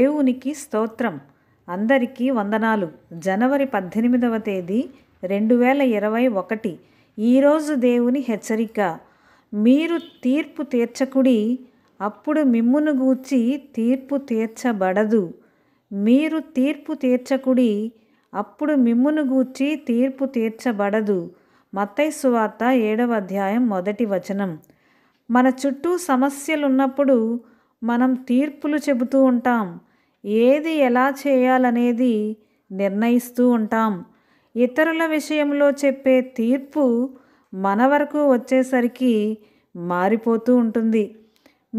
దేవునికి స్తోత్రం అందరికీ వందనాలు జనవరి పద్దెనిమిదవ తేదీ రెండు వేల ఇరవై ఒకటి ఈరోజు దేవుని హెచ్చరిక మీరు తీర్పు తీర్చకుడి అప్పుడు మిమ్మును గూర్చి తీర్పు తీర్చబడదు మీరు తీర్పు తీర్చకుడి అప్పుడు మిమ్మును గూర్చి తీర్పు తీర్చబడదు మత్తైసు వార్త ఏడవ అధ్యాయం మొదటి వచనం మన చుట్టూ సమస్యలున్నప్పుడు మనం తీర్పులు చెబుతూ ఉంటాం ఏది ఎలా చేయాలనేది నిర్ణయిస్తూ ఉంటాం ఇతరుల విషయంలో చెప్పే తీర్పు మన వరకు వచ్చేసరికి మారిపోతూ ఉంటుంది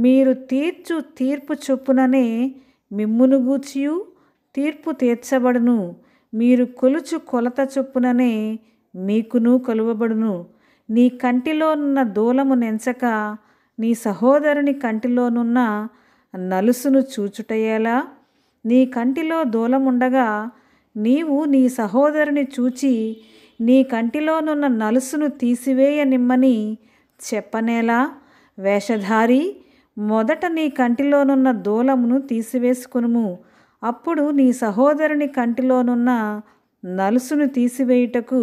మీరు తీర్చు తీర్పు చొప్పుననే మిమ్మును గూచియు తీర్పు తీర్చబడును మీరు కొలుచు కొలత చొప్పుననే మీకును కొలువబడును నీ కంటిలోనున్న దూలము నెంచక నీ సహోదరుని కంటిలోనున్న నలుసును చూచుటయేలా నీ కంటిలో దూలముండగా నీవు నీ సహోదరుని చూచి నీ కంటిలోనున్న నలుసును తీసివేయ నిమ్మని చెప్పనేలా వేషధారి మొదట నీ కంటిలోనున్న దూలమును తీసివేసుకునుము అప్పుడు నీ సహోదరుని కంటిలోనున్న నలుసును తీసివేయుటకు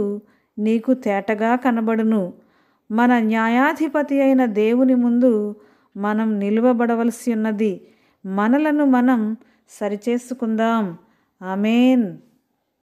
నీకు తేటగా కనబడును మన న్యాయాధిపతి అయిన దేవుని ముందు మనం నిలువబడవలసి ఉన్నది మనలను మనం సరిచేసుకుందాం ఆమెన్